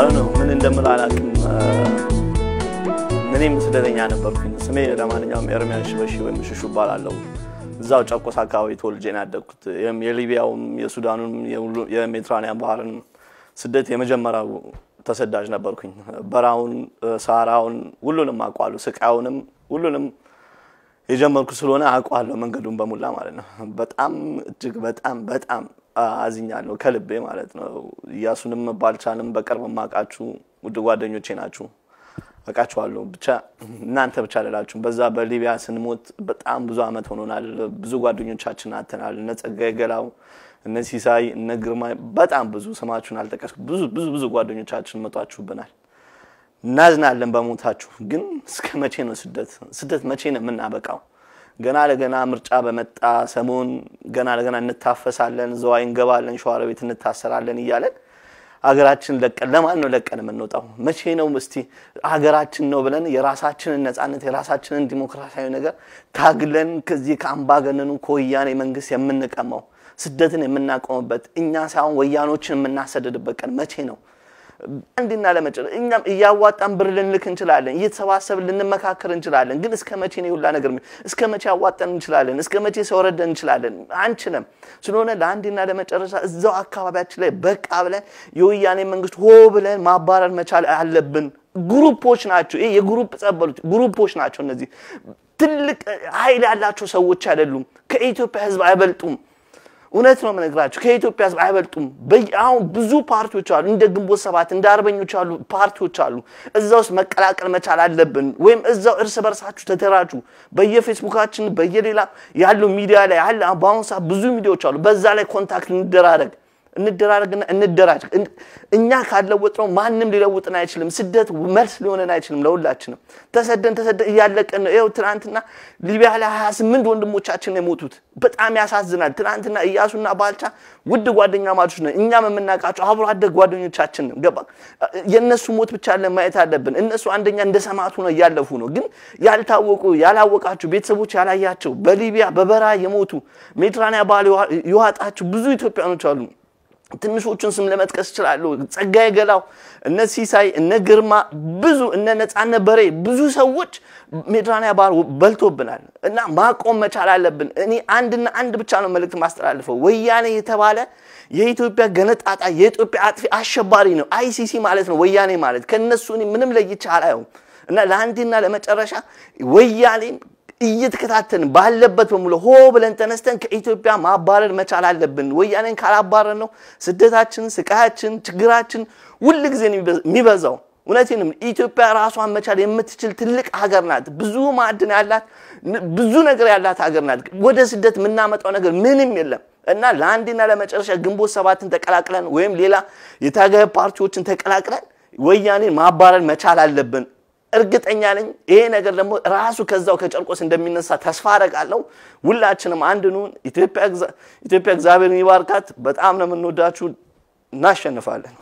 አሁን ምን እንደምል አላውቅም። እኔም ስደተኛ ነበርኩኝ። ስሜ ለማንኛውም ኤርሚያን ሽበሺ ወይም ሽሹ እባላለሁ። እዛው ጨቆስ አካባቢ ተወልጄ ነው ያደግኩት። የሊቢያውም የሱዳኑም የሜዲትራኒያን ባህርን ስደት የመጀመሪያው ተሰዳጅ ነበርኩኝ። በራውን፣ ሳራውን ሁሉንም አውቋሉ ስቃዩንም ሁሉንም የጀመርኩ ስለሆነ አውቀዋለሁ መንገዱን በሙላ ማለት ነው። በጣም እጅግ በጣም በጣም አዝኛለሁ ከልቤ ማለት ነው። እያሱንም ባልቻልም በቅርብ ማቃችሁ ውድ ጓደኞቼ ናችሁ አቃችኋለሁ። ብቻ እናንተ ብቻ አላላችሁም። በዛ በሊቢያ ስንሞት በጣም ብዙ አመት ሆኖናል። ብዙ ጓደኞቻችን አተናል። እነ ጸጋዬ ገላው፣ እነ ሲሳይ፣ እነ ግርማ በጣም ብዙ ስማችሁን አልጠቀስኩም። ብዙ ብዙ ብዙ ጓደኞቻችን መጧችሁብናል። እናዝናለን በሞታችሁ። ግን እስከ መቼ ነው ስደት? ስደት መቼ ነው የምናበቃው? ገና ለገና ምርጫ በመጣ ሰሞን ገና ለገና እንታፈሳለን፣ ዘዋይ እንገባለን፣ ሸዋሮ ቤት እንታሰራለን እያለን አገራችን ለቀን ለማን ነው ለቀን የምንወጣው? መቼ ነው እስቲ አገራችን ነው ብለን የራሳችንን ነፃነት የራሳችንን ዲሞክራሲያዊ ነገር ታግለን ከዚህ ከአምባገነኑ ከወያኔ መንግስት የምንቀመው ስደትን የምናቆምበት እኛ ሳይሆን ወያኖችን የምናሰደድበት ቀን መቼ ነው? አንድና ለመጨ እኛም እያዋጣን ብር ልንልክ እንችላለን፣ እየተሰባሰብ ልንመካከር እንችላለን። ግን እስከ መቼ ነው ሁላ ነገር? እስከ መቼ አዋጣን እንችላለን? እስከ መቼ ሰው እንችላለን? አንችልም። ስለሆነ ለአንድና ለመጨረሻ እዛው አካባቢያችን ላይ በቃ ብለን የወያኔ መንግስት ሆ ብለን ማባረር መቻል አለብን። ግሩፖች ናቸው። ይሄ የግሩፕ ጸበሎች ግሩፖች ናቸው። እነዚህ ትልቅ ኃይል ያላቸው ሰዎች አይደሉም። ከኢትዮጵያ ህዝብ አይበልጡም። እውነት ነው የምነግራችሁ፣ ከኢትዮጵያ ህዝብ አይበልጡም። አሁን ብዙ ፓርቲዎች አሉ፣ እንደ ግንቦት ሰባት እንደ አርበኞች አሉ ፓርቲዎች አሉ። እዛ ውስጥ መቀላቀል መቻል አለብን። ወይም እዛው እርስ በርሳችሁ ተደራጁ። በየፌስቡካችን በየሌላ ያሉ ሚዲያ ላይ አለ። ሰ ሰዓት ብዙ ሚዲያዎች አሉ። በዛ ላይ ኮንታክት እንደራረግ። እንደራረግና እንደራጅ። እኛ ካለወጥነው ማንም ሊለውጥን አይችልም። ስደት መልስ ሊሆነን አይችልም። ለሁላችንም ተሰደን ተሰደን እያለቀን ነው። ይኸው ትናንትና ሊቢያ ላይ 28 ወንድሞቻችን የሞቱት በጣም ያሳዝናል። ትናንትና እያሱና ባልቻ ውድ ጓደኛ ማቾች ነው። እኛም የምናውቃቸው አብሮ አደግ ጓደኞቻችን ነው። ገባ የእነሱ ሞት ብቻ ለን ማየት አለብን። እነሱ አንደኛ እንደ ሰማዕቱ ነው እያለፉ ነው። ግን ያልታወቁ ያላወቃቸው ቤተሰቦች ያላያቸው በሊቢያ በበረሃ የሞቱ ሜዲትራኒያ ባህል የዋጣችሁ ብዙ ኢትዮጵያኖች አሉ። ትንሾቹን ስም ለመጥቀስ እችላለሁ። ጸጋዬ ገላው፣ እነ ሲሳይ፣ እነ ግርማ፣ ብዙ እነ ነፃነት በሬ፣ ብዙ ሰዎች ሜድራንያ ባህር በልቶብናል እና ማቆም መቻል አለብን። እኔ አንድና አንድ ብቻ ነው መልእክት ማስተላልፈው። ወያኔ የተባለ የኢትዮጵያ ገነጣጣ የኢትዮጵያ አጥፊ አሸባሪ ነው። አይሲሲ ማለት ነው ወያኔ ማለት ከነሱ ምንም ለይቻ አላየውም እና ለአንዴና ለመጨረሻ ወያኔም እየተከታተልን ባለበት በሙሉ ሆ ብለን ተነስተን ከኢትዮጵያ ማባረር መቻል አለብን። ወያኔን ካላባረር ነው ስደታችን፣ ስቃያችን፣ ችግራችን ሁል ጊዜ የሚበዛው። እውነቴንም ኢትዮጵያ ራሷን መቻል የምትችል ትልቅ ሀገር ናት። ብዙ ማዕድን ያላት ብዙ ነገር ያላት ሀገር ናት። ወደ ስደት የምናመጣው ነገር ምንም የለም እና ለአንዴና ለመጨረሻ ግንቦት ሰባትን ተቀላቅለን ወይም ሌላ የታገ ፓርቲዎችን ተቀላቅለን ወያኔን ማባረር መቻል አለብን። እርግጠኛ ነኝ ይሄ ነገር ደግሞ ራሱ ከዛው ከጨርቆስ እንደሚነሳ ተስፋ አረጋለሁ። ሁላችንም አንድ ኢትዮጵያ እግዚአብሔር ይባርካት። በጣም ነው የምንወዳችሁ። እናሸንፋለን።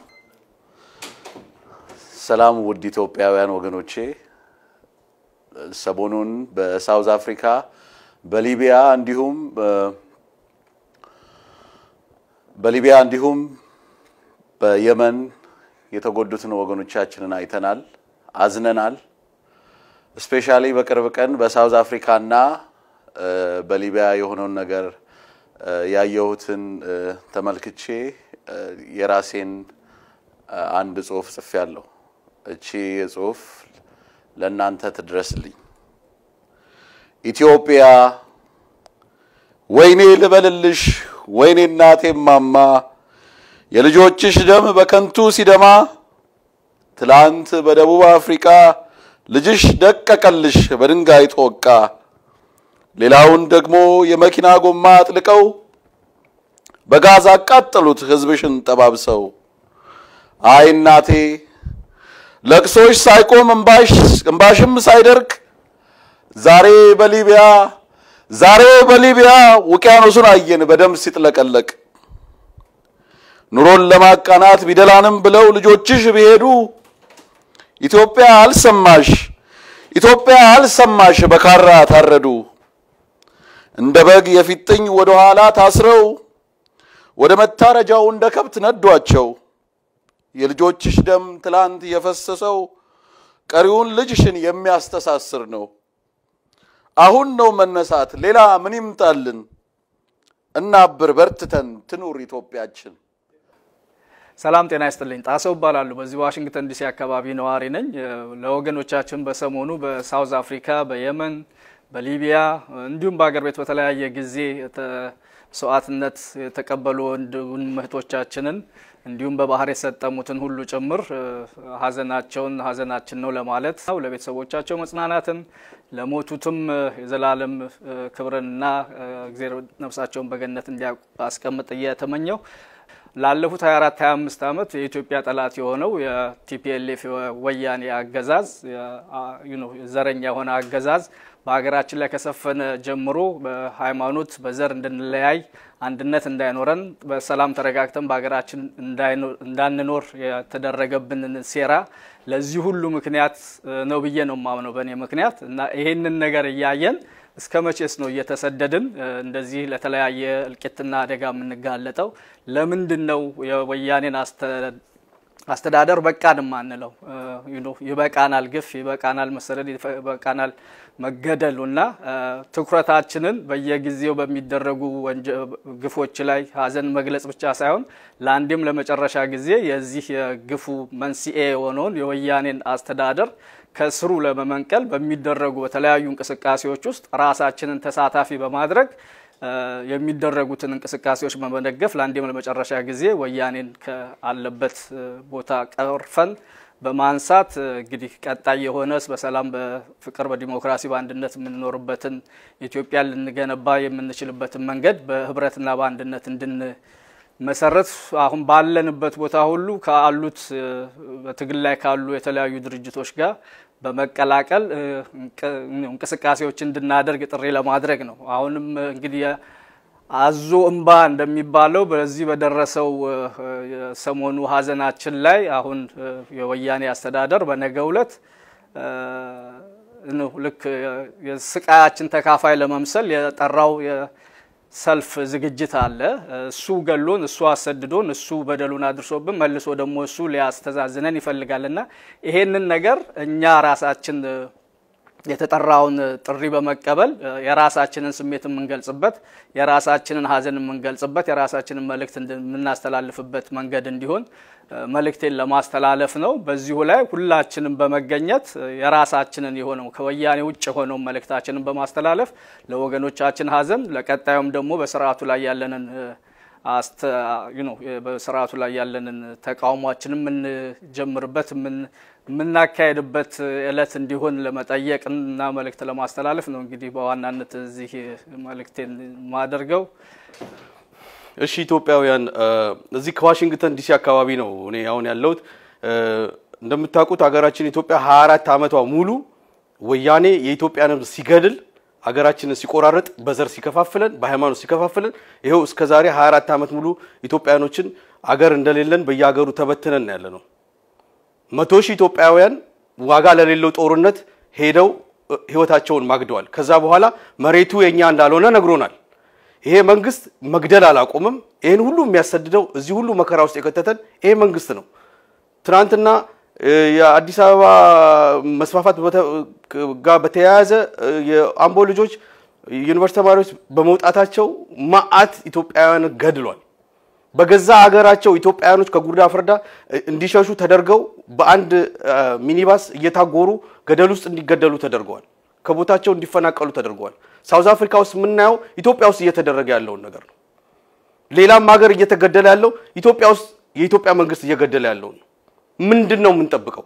ሰላም ውድ ኢትዮጵያውያን ወገኖቼ፣ ሰሞኑን በሳውዝ አፍሪካ በሊቢያ እንዲሁም በሊቢያ እንዲሁም በየመን የተጎዱትን ወገኖቻችንን አይተናል፣ አዝነናል። ስፔሻሊ በቅርብ ቀን በሳውዝ አፍሪካ እና በሊቢያ የሆነውን ነገር ያየሁትን ተመልክቼ የራሴን አንድ ጽሁፍ ያለው። እቺ ጽሁፍ ለእናንተ ትድረስልኝ። ኢትዮጵያ ወይኔ ልበልልሽ፣ ወይኔ እናቴ ማማ፣ የልጆችሽ ደም በከንቱ ሲደማ ትላንት በደቡብ አፍሪካ ልጅሽ ደቀቀልሽ በድንጋይ ተወቃ! ሌላውን ደግሞ የመኪና ጎማ አጥልቀው በጋዝ አቃጠሉት ሕዝብሽን ጠባብሰው። አይ እናቴ ለቅሶሽ ሳይቆም እምባሽም ሳይደርቅ ዛሬ በሊቢያ ዛሬ በሊቢያ ውቅያኖሱን አየን በደም ሲጥለቀለቅ። ኑሮን ለማቃናት ቢደላንም ብለው ልጆችሽ ቢሄዱ ኢትዮጵያ አልሰማሽ፣ ኢትዮጵያ አልሰማሽ፣ በካራ ታረዱ። እንደ በግ የፊጥኝ ወደ ኋላ ታስረው ወደ መታረጃው እንደ ከብት ነዷቸው። የልጆችሽ ደም ትላንት የፈሰሰው ቀሪውን ልጅሽን የሚያስተሳስር ነው። አሁን ነው መነሳት፣ ሌላ ምን ይምጣልን? እናብር በርትተን ትኑር ኢትዮጵያችን። ሰላም ጤና ይስጥልኝ። ጣሰው እባላለሁ። በዚህ ዋሽንግተን ዲሲ አካባቢ ነዋሪ ነኝ። ለወገኖቻችን በሰሞኑ በሳውዝ አፍሪካ፣ በየመን፣ በሊቢያ እንዲሁም በሀገር ቤት በተለያየ ጊዜ ሰዋዕትነት የተቀበሉ ወንድም እህቶቻችንን እንዲሁም በባህር የሰጠሙትን ሁሉ ጭምር ሀዘናቸውን ሀዘናችን ነው ለማለት ው ለቤተሰቦቻቸው መጽናናትን ለሞቱትም የዘላለም ክብርንና እግዜር ነፍሳቸውን በገነት እንዲያስቀምጥ እየተመኘው ላለፉት 24 25 ዓመት የኢትዮጵያ ጠላት የሆነው የቲፒኤልኤፍ ወያኔ አገዛዝ ዘረኛ የሆነ አገዛዝ በሀገራችን ላይ ከሰፈነ ጀምሮ በሃይማኖት በዘር እንድንለያይ አንድነት እንዳይኖረን በሰላም ተረጋግተን በሀገራችን እንዳንኖር የተደረገብንን ሴራ ለዚህ ሁሉ ምክንያት ነው ብዬ ነው የማምነው በእኔ ምክንያት እና ይሄንን ነገር እያየን እስከ መቼስ ነው እየተሰደድን እንደዚህ ለተለያየ እልቂትና አደጋ የምንጋለጠው? ለምንድን ነው የወያኔን አስተዳደር በቃን ማንለው? ይበቃናል ግፍ፣ ይበቃናል መሰደድ፣ ይበቃናል መገደሉና ትኩረታችንን በየጊዜው በሚደረጉ ግፎች ላይ ሀዘን መግለጽ ብቻ ሳይሆን ለአንድም ለመጨረሻ ጊዜ የዚህ የግፉ መንስኤ የሆነውን የወያኔን አስተዳደር ከስሩ ለመመንቀል በሚደረጉ በተለያዩ እንቅስቃሴዎች ውስጥ ራሳችንን ተሳታፊ በማድረግ የሚደረጉትን እንቅስቃሴዎች በመደገፍ ለአንዴም ለመጨረሻ ጊዜ ወያኔን ከአለበት ቦታ ቀርፈን በማንሳት እንግዲህ ቀጣይ የሆነ በሰላም በፍቅር በዲሞክራሲ በአንድነት የምንኖርበትን ኢትዮጵያ ልንገነባ የምንችልበትን መንገድ በህብረትና በአንድነት እንድን መሰረት አሁን ባለንበት ቦታ ሁሉ ካሉት በትግል ላይ ካሉ የተለያዩ ድርጅቶች ጋር በመቀላቀል እንቅስቃሴዎች እንድናደርግ ጥሪ ለማድረግ ነው። አሁንም እንግዲህ አዞ እምባ እንደሚባለው በዚህ በደረሰው ሰሞኑ ሀዘናችን ላይ አሁን የወያኔ አስተዳደር በነገ ዕለት ልክ የስቃያችን ተካፋይ ለመምሰል የጠራው ሰልፍ ዝግጅት አለ። እሱ ገሎን፣ እሱ አሰድዶን፣ እሱ በደሉን አድርሶብን መልሶ ደግሞ እሱ ሊያስተዛዝነን ይፈልጋልና ይሄንን ነገር እኛ ራሳችን የተጠራውን ጥሪ በመቀበል የራሳችንን ስሜት የምንገልጽበት የራሳችንን ሀዘን የምንገልጽበት የራሳችንን መልእክት የምናስተላልፍበት መንገድ እንዲሆን መልእክቴን ለማስተላለፍ ነው። በዚሁ ላይ ሁላችንም በመገኘት የራሳችንን የሆነው ከወያኔ ውጭ የሆነው መልእክታችንን በማስተላለፍ ለወገኖቻችን ሀዘን ለቀጣዩም ደግሞ በስርዓቱ ላይ ያለንን በስርዓቱ ላይ ያለንን ተቃውሟችን የምንጀምርበት የምናካሄድበት እለት እንዲሆን ለመጠየቅ እና መልእክት ለማስተላለፍ ነው። እንግዲህ በዋናነት እዚህ መልእክቴን ማደርገው። እሺ ኢትዮጵያውያን፣ እዚህ ከዋሽንግተን ዲሲ አካባቢ ነው እኔ አሁን ያለሁት። እንደምታውቁት ሀገራችን ኢትዮጵያ 24 ዓመቷ ሙሉ ወያኔ የኢትዮጵያን ሕዝብ ሲገድል አገራችንን ሲቆራረጥ በዘር ሲከፋፍለን በሃይማኖት ሲከፋፍለን ይኸው እስከ ዛሬ 24 ዓመት ሙሉ ኢትዮጵያውያኖችን አገር እንደሌለን በየሀገሩ ተበትነን ያለ ነው። መቶ ሺህ ኢትዮጵያውያን ዋጋ ለሌለው ጦርነት ሄደው ህይወታቸውን ማግደዋል። ከዛ በኋላ መሬቱ የኛ እንዳልሆነ ነግሮናል። ይሄ መንግስት መግደል አላቆምም። ይህን ሁሉ የሚያሰድደው እዚህ ሁሉ መከራ ውስጥ የከተተን ይሄ መንግስት ነው። ትናንትና የአዲስ አበባ መስፋፋት ጋር በተያያዘ የአምቦ ልጆች ዩኒቨርሲቲ ተማሪዎች በመውጣታቸው ማአት ኢትዮጵያውያን ገድሏል። በገዛ ሀገራቸው ኢትዮጵያውያኖች ከጉርዳ ፍርዳ እንዲሸሹ ተደርገው በአንድ ሚኒባስ እየታጎሩ ገደል ውስጥ እንዲገደሉ ተደርገዋል። ከቦታቸው እንዲፈናቀሉ ተደርገዋል። ሳውዝ አፍሪካ ውስጥ የምናየው ኢትዮጵያ ውስጥ እየተደረገ ያለውን ነገር ነው። ሌላም ሀገር እየተገደለ ያለው ኢትዮጵያ ውስጥ የኢትዮጵያ መንግስት እየገደለ ያለውን ነው። ምንድን ነው የምንጠብቀው?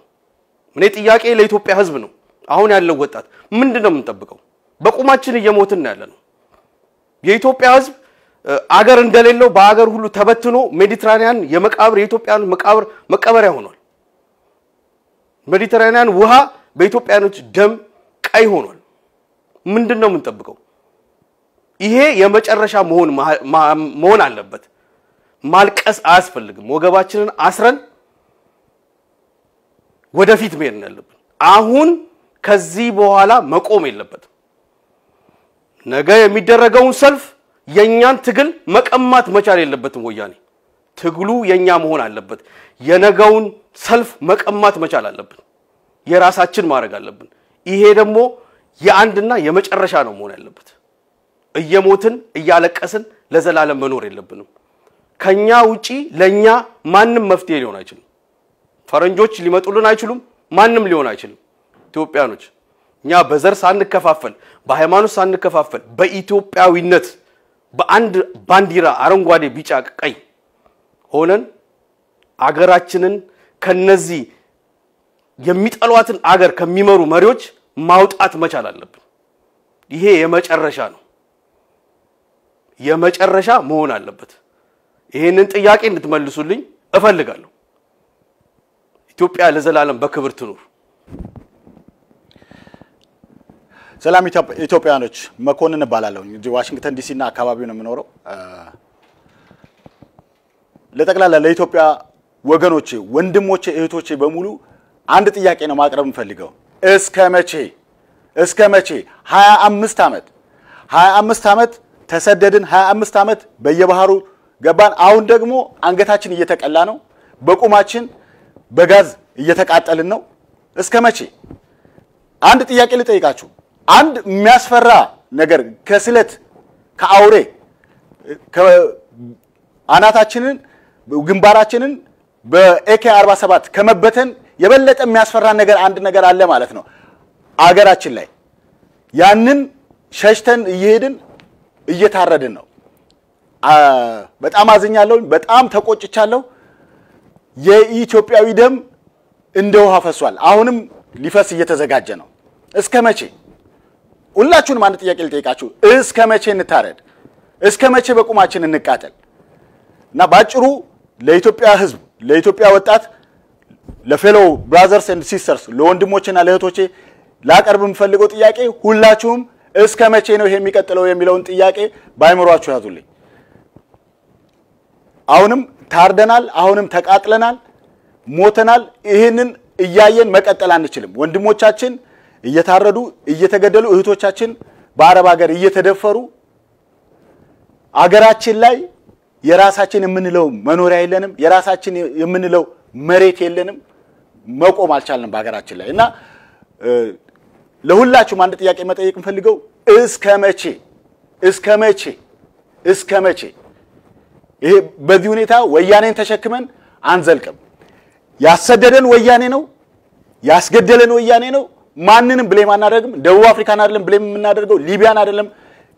እኔ ጥያቄ ለኢትዮጵያ ህዝብ ነው። አሁን ያለው ወጣት ምንድን ነው የምንጠብቀው? በቁማችን እየሞትን ያለ ነው። የኢትዮጵያ ህዝብ አገር እንደሌለው በአገር ሁሉ ተበትኖ ሜዲትራኒያን የመቃብር የኢትዮጵያን መቃብር መቀበሪያ ሆኗል። ሜዲትራኒያን ውሃ በኢትዮጵያኖች ደም ቀይ ሆኗል። ምንድን ነው የምንጠብቀው? ይሄ የመጨረሻ መሆን መሆን አለበት። ማልቀስ አያስፈልግም። ወገባችንን አስረን ወደፊት መሄድ ነው ያለብን። አሁን ከዚህ በኋላ መቆም የለበትም። ነገ የሚደረገውን ሰልፍ የእኛን ትግል መቀማት መቻል የለበትም ወያኔ። ትግሉ የእኛ መሆን አለበት። የነገውን ሰልፍ መቀማት መቻል አለብን። የራሳችን ማድረግ አለብን። ይሄ ደግሞ የአንድና የመጨረሻ ነው መሆን ያለበት። እየሞትን እያለቀስን ለዘላለም መኖር የለብንም። ከኛ ውጪ ለኛ ማንም መፍትሄ ሊሆን አይችልም። ፈረንጆች ሊመጡልን አይችሉም። ማንም ሊሆን አይችልም። ኢትዮጵያኖች እኛ በዘር ሳንከፋፈል፣ በሃይማኖት ሳንከፋፈል፣ በኢትዮጵያዊነት በአንድ ባንዲራ አረንጓዴ፣ ቢጫ፣ ቀይ ሆነን አገራችንን ከነዚህ የሚጠሏትን አገር ከሚመሩ መሪዎች ማውጣት መቻል አለብን። ይሄ የመጨረሻ ነው፣ የመጨረሻ መሆን አለበት። ይህንን ጥያቄ እንድትመልሱልኝ እፈልጋለሁ። ኢትዮጵያ ለዘላለም በክብር ትኑር። ሰላም ኢትዮጵያኖች፣ መኮንን እባላለሁ። እንግዲህ ዋሽንግተን ዲሲ እና አካባቢው ነው የምኖረው። ለጠቅላላ ለኢትዮጵያ ወገኖቼ፣ ወንድሞቼ፣ እህቶቼ በሙሉ አንድ ጥያቄ ነው ማቅረብ የምፈልገው። እስከ መቼ እስከ መቼ? 25 ዓመት 25 ዓመት ተሰደድን፣ 25 ዓመት በየባህሩ ገባን። አሁን ደግሞ አንገታችን እየተቀላ ነው በቁማችን በጋዝ እየተቃጠልን ነው። እስከ መቼ? አንድ ጥያቄ ልጠይቃችሁ። አንድ የሚያስፈራ ነገር ከስለት ከአውሬ አናታችንን ግንባራችንን በኤኬ 47 ከመበተን የበለጠ የሚያስፈራ ነገር አንድ ነገር አለ ማለት ነው አገራችን ላይ። ያንን ሸሽተን እየሄድን እየታረድን ነው። በጣም አዝኛለሁ። በጣም ተቆጭቻለሁ። የኢትዮጵያዊ ደም እንደ ውሃ ፈሷል። አሁንም ሊፈስ እየተዘጋጀ ነው። እስከ መቼ? ሁላችሁንም አንድ ጥያቄ ልጠይቃችሁ። እስከ መቼ እንታረድ? እስከ መቼ በቁማችን እንቃጠል? እና በአጭሩ ለኢትዮጵያ ሕዝብ፣ ለኢትዮጵያ ወጣት፣ ለፌሎ ብራዘርስ ኤንድ ሲስተርስ፣ ለወንድሞቼና ለእህቶቼ ላቀርብ የምፈልገው ጥያቄ ሁላችሁም እስከ መቼ ነው ይሄ የሚቀጥለው የሚለውን ጥያቄ ባይምሯችሁ ያዙልኝ። አሁንም ታርደናል፣ አሁንም ተቃጥለናል፣ ሞተናል። ይህንን እያየን መቀጠል አንችልም። ወንድሞቻችን እየታረዱ እየተገደሉ፣ እህቶቻችን በአረብ ሀገር እየተደፈሩ አገራችን ላይ የራሳችን የምንለው መኖሪያ የለንም፣ የራሳችን የምንለው መሬት የለንም። መቆም አልቻልንም በሀገራችን ላይ እና ለሁላችሁም አንድ ጥያቄ መጠየቅ የምፈልገው እስከ መቼ እስከ መቼ እስከ መቼ ይሄ በዚህ ሁኔታ ወያኔን ተሸክመን አንዘልቅም። ያሰደደን ወያኔ ነው፣ ያስገደለን ወያኔ ነው። ማንንም ብሌም አናደርግም። ደቡብ አፍሪካን አይደለም ብሌም የምናደርገው፣ ሊቢያን አይደለም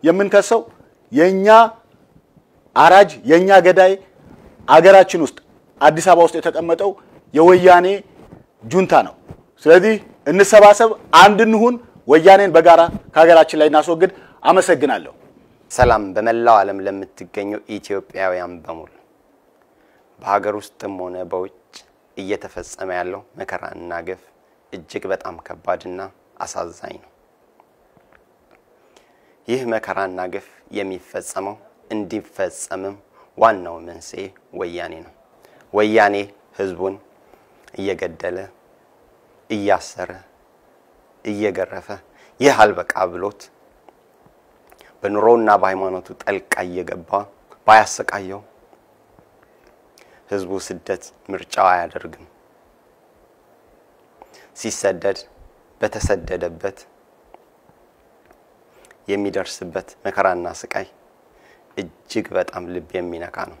የምንከሰው። የኛ አራጅ የኛ ገዳይ አገራችን ውስጥ አዲስ አበባ ውስጥ የተቀመጠው የወያኔ ጁንታ ነው። ስለዚህ እንሰባሰብ፣ አንድ እንሁን፣ ወያኔን በጋራ ከሀገራችን ላይ እናስወግድ። አመሰግናለሁ። ሰላም በመላው ዓለም ለምትገኙ ኢትዮጵያውያን በሙሉ በሀገር ውስጥም ሆነ በውጭ እየተፈጸመ ያለው መከራና ግፍ እጅግ በጣም ከባድና አሳዛኝ ነው። ይህ መከራና ግፍ የሚፈጸመው እንዲፈጸምም ዋናው መንስኤ ወያኔ ነው። ወያኔ ህዝቡን እየገደለ እያሰረ እየገረፈ ይህ አልበቃ ብሎት በኑሮውና በሃይማኖቱ ጠልቃ እየገባ ባያሰቃየው ህዝቡ ስደት ምርጫው አያደርግም። ሲሰደድ በተሰደደበት የሚደርስበት መከራና ስቃይ እጅግ በጣም ልብ የሚነካ ነው።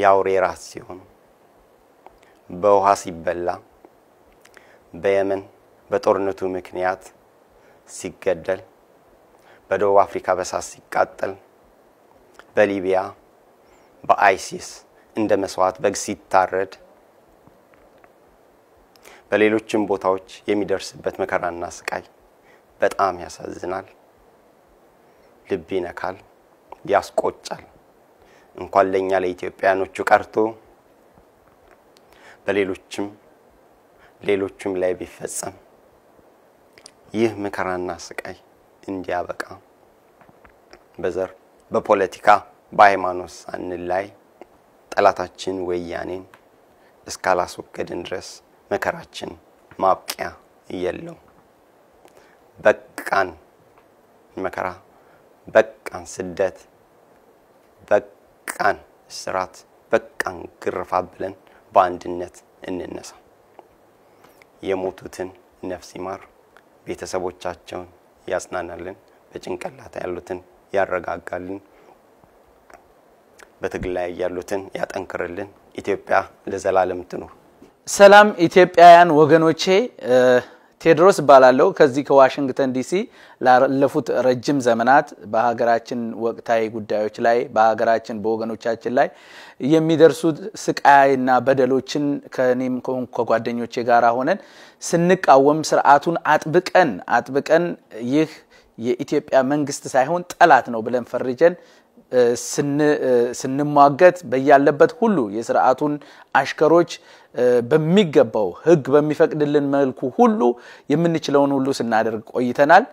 የአውሬ ራስ ሲሆን በውሃ ሲበላ በየመን በጦርነቱ ምክንያት ሲገደል በደቡብ አፍሪካ በሳት ሲቃጠል፣ በሊቢያ በአይሲስ እንደ መስዋዕት በግ ሲታረድ፣ በሌሎችም ቦታዎች የሚደርስበት መከራና ስቃይ በጣም ያሳዝናል፣ ልብ ይነካል፣ ያስቆጫል። እንኳን ለእኛ ለኢትዮጵያኖቹ ቀርቶ በሌሎችም ሌሎችም ላይ ቢፈጸም ይህ መከራና ስቃይ እንዲያበቃ በዘር በፖለቲካ በሃይማኖት ሳንላይ ጠላታችን ወያኔን እስካላስወገድን ድረስ መከራችን ማብቂያ የለው። በቃን መከራ፣ በቃን ስደት፣ በቃን ስራት በቃን ግርፋ ብለን በአንድነት እንነሳ። የሞቱትን ነፍስ ይማር፣ ቤተሰቦቻቸውን ያጽናናልን፣ በጭንቅላት ያሉትን ያረጋጋልን፣ በትግል ላይ ያሉትን ያጠንክርልን። ኢትዮጵያ ለዘላለም ትኑር። ሰላም ኢትዮጵያውያን ወገኖቼ ቴዎድሮስ እባላለሁ ከዚህ ከዋሽንግተን ዲሲ ላለፉት ረጅም ዘመናት በሀገራችን ወቅታዊ ጉዳዮች ላይ በሀገራችን በወገኖቻችን ላይ የሚደርሱ ስቃይና በደሎችን ከኔም ከጓደኞቼ ጋር ሆነን ስንቃወም ስርዓቱን አጥብቀን አጥብቀን ይህ የኢትዮጵያ መንግስት ሳይሆን ጠላት ነው ብለን ፈርጀን ስንሟገት በያለበት ሁሉ የስርዓቱን አሽከሮች በሚገባው ህግ በሚፈቅድልን መልኩ ሁሉ የምንችለውን ሁሉ ስናደርግ ቆይተናል።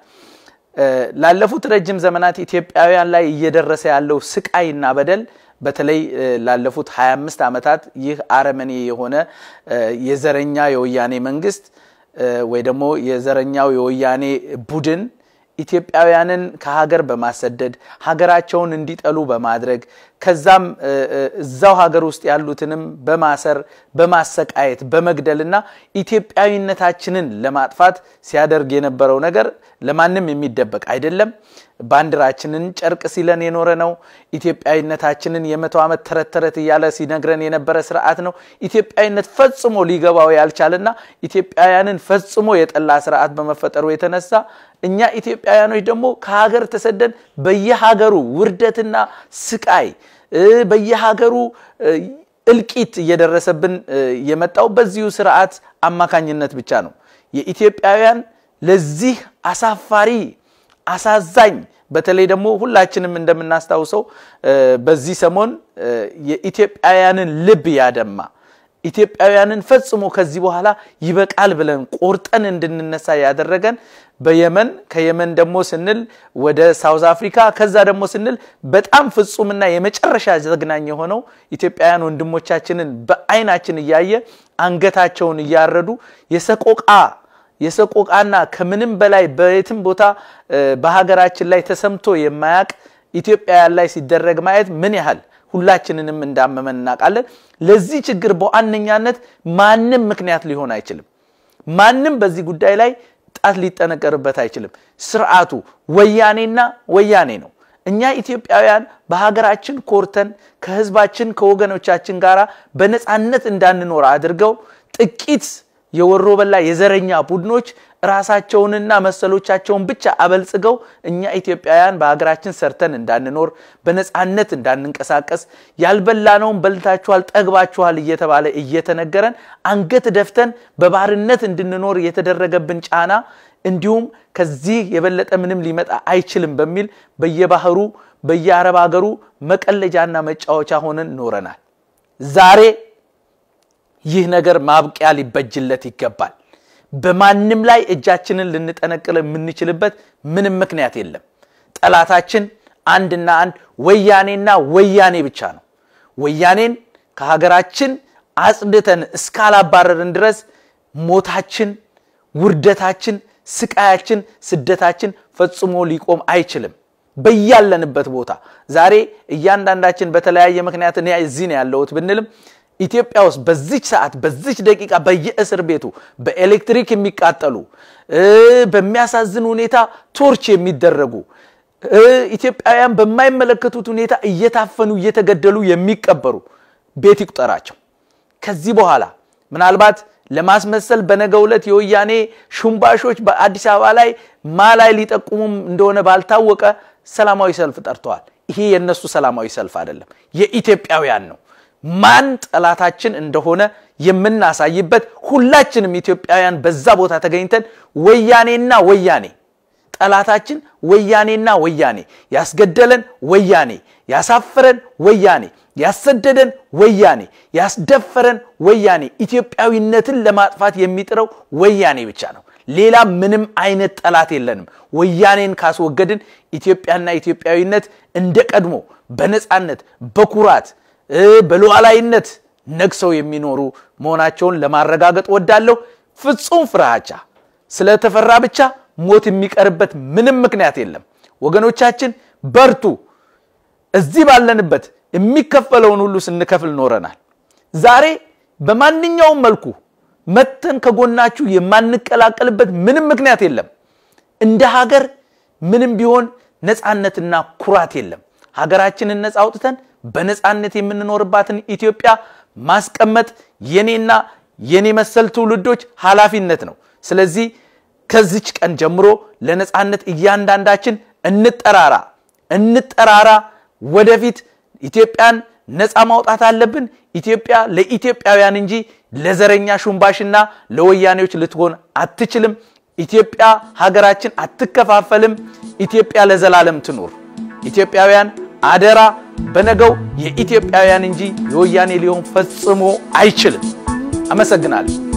ላለፉት ረጅም ዘመናት ኢትዮጵያውያን ላይ እየደረሰ ያለው ስቃይና በደል በተለይ ላለፉት 25 ዓመታት ይህ አረመኔ የሆነ የዘረኛ የወያኔ መንግስት ወይ ደግሞ የዘረኛው የወያኔ ቡድን ኢትዮጵያውያንን ከሀገር በማሰደድ ሀገራቸውን እንዲጠሉ በማድረግ ከዛም እዛው ሀገር ውስጥ ያሉትንም በማሰር በማሰቃየት በመግደልና ኢትዮጵያዊነታችንን ለማጥፋት ሲያደርግ የነበረው ነገር ለማንም የሚደበቅ አይደለም። ባንዲራችንን ጨርቅ ሲለን የኖረ ነው። ኢትዮጵያዊነታችንን የመቶ ዓመት ተረት ተረት እያለ ሲነግረን የነበረ ስርዓት ነው። ኢትዮጵያዊነት ፈጽሞ ሊገባው ያልቻለና ኢትዮጵያውያንን ፈጽሞ የጠላ ስርዓት በመፈጠሩ የተነሳ እኛ ኢትዮጵያውያኖች ደግሞ ከሀገር ተሰደን በየሀገሩ ውርደትና ስቃይ በየሀገሩ እልቂት እየደረሰብን የመጣው በዚሁ ስርዓት አማካኝነት ብቻ ነው። የኢትዮጵያውያን ለዚህ አሳፋሪ አሳዛኝ በተለይ ደግሞ ሁላችንም እንደምናስታውሰው በዚህ ሰሞን የኢትዮጵያውያንን ልብ ያደማ ኢትዮጵያውያንን ፈጽሞ ከዚህ በኋላ ይበቃል ብለን ቆርጠን እንድንነሳ ያደረገን በየመን ከየመን ደግሞ ስንል ወደ ሳውዝ አፍሪካ ከዛ ደግሞ ስንል በጣም ፍጹምና የመጨረሻ ዘግናኝ የሆነው ኢትዮጵያውያን ወንድሞቻችንን በአይናችን እያየ አንገታቸውን እያረዱ የሰቆቃ የሰቆቃና ከምንም በላይ በየትም ቦታ በሀገራችን ላይ ተሰምቶ የማያቅ ኢትዮጵያውያን ላይ ሲደረግ ማየት ምን ያህል ሁላችንንም እንዳመመን እናውቃለን። ለዚህ ችግር በዋነኛነት ማንም ምክንያት ሊሆን አይችልም። ማንም በዚህ ጉዳይ ላይ ጣት ሊጠነቀርበት አይችልም። ስርዓቱ ወያኔና ወያኔ ነው። እኛ ኢትዮጵያውያን በሀገራችን ኮርተን ከህዝባችን ከወገኖቻችን ጋር በነፃነት እንዳንኖር አድርገው ጥቂት የወሮ በላ የዘረኛ ቡድኖች ራሳቸውንና መሰሎቻቸውን ብቻ አበልጽገው እኛ ኢትዮጵያውያን በሀገራችን ሰርተን እንዳንኖር በነፃነት እንዳንንቀሳቀስ ያልበላነውን በልታችኋል፣ ጠግባችኋል እየተባለ እየተነገረን አንገት ደፍተን በባርነት እንድንኖር የተደረገብን ጫና እንዲሁም ከዚህ የበለጠ ምንም ሊመጣ አይችልም በሚል በየባህሩ በየአረብ ሀገሩ መቀለጃና መጫወቻ ሆነን ኖረናል። ዛሬ ይህ ነገር ማብቂያ ሊበጅለት ይገባል። በማንም ላይ እጃችንን ልንጠነቅል የምንችልበት ምንም ምክንያት የለም። ጠላታችን አንድና አንድ ወያኔና ወያኔ ብቻ ነው። ወያኔን ከሀገራችን አጽድተን እስካላባረርን ድረስ ሞታችን፣ ውርደታችን፣ ስቃያችን፣ ስደታችን ፈጽሞ ሊቆም አይችልም። በያለንበት ቦታ ዛሬ እያንዳንዳችን በተለያየ ምክንያት እዚህ ነው ያለሁት ብንልም ኢትዮጵያ ውስጥ በዚች ሰዓት በዚች ደቂቃ በየእስር ቤቱ በኤሌክትሪክ የሚቃጠሉ በሚያሳዝን ሁኔታ ቶርች የሚደረጉ ኢትዮጵያውያን በማይመለከቱት ሁኔታ እየታፈኑ እየተገደሉ የሚቀበሩ ቤት ይቁጠራቸው። ከዚህ በኋላ ምናልባት ለማስመሰል በነገ ዕለት የወያኔ ሹምባሾች በአዲስ አበባ ላይ ማ ላይ ሊጠቁሙም እንደሆነ ባልታወቀ ሰላማዊ ሰልፍ ጠርተዋል። ይሄ የእነሱ ሰላማዊ ሰልፍ አይደለም፣ የኢትዮጵያውያን ነው። ማን ጠላታችን እንደሆነ የምናሳይበት ሁላችንም ኢትዮጵያውያን በዛ ቦታ ተገኝተን ወያኔና ወያኔ ጠላታችን ወያኔና ወያኔ ያስገደለን ወያኔ ያሳፈረን ወያኔ ያሰደደን ወያኔ ያስደፈረን ወያኔ ኢትዮጵያዊነትን ለማጥፋት የሚጥረው ወያኔ ብቻ ነው ሌላ ምንም አይነት ጠላት የለንም ወያኔን ካስወገድን ኢትዮጵያና ኢትዮጵያዊነት እንደ ቀድሞ በነፃነት በኩራት በሉዓላይነት ነግሰው የሚኖሩ መሆናቸውን ለማረጋገጥ ወዳለሁ። ፍጹም ፍርሃቻ ስለተፈራ ብቻ ሞት የሚቀርበት ምንም ምክንያት የለም። ወገኖቻችን በርቱ። እዚህ ባለንበት የሚከፈለውን ሁሉ ስንከፍል ኖረናል። ዛሬ በማንኛውም መልኩ መተን ከጎናችሁ የማንቀላቀልበት ምንም ምክንያት የለም። እንደ ሀገር ምንም ቢሆን ነፃነትና ኩራት የለም። ሀገራችንን ነፃ አውጥተን በነፃነት የምንኖርባትን ኢትዮጵያ ማስቀመጥ የኔና የኔ መሰል ትውልዶች ኃላፊነት ነው። ስለዚህ ከዚች ቀን ጀምሮ ለነፃነት እያንዳንዳችን እንጠራራ እንጠራራ። ወደፊት ኢትዮጵያን ነፃ ማውጣት አለብን። ኢትዮጵያ ለኢትዮጵያውያን እንጂ ለዘረኛ ሹምባሽና ለወያኔዎች ልትሆን አትችልም። ኢትዮጵያ ሀገራችን አትከፋፈልም። ኢትዮጵያ ለዘላለም ትኑር። ኢትዮጵያውያን አደራ በነገው የኢትዮጵያውያን እንጂ የወያኔ ሊሆን ፈጽሞ አይችልም። አመሰግናለሁ።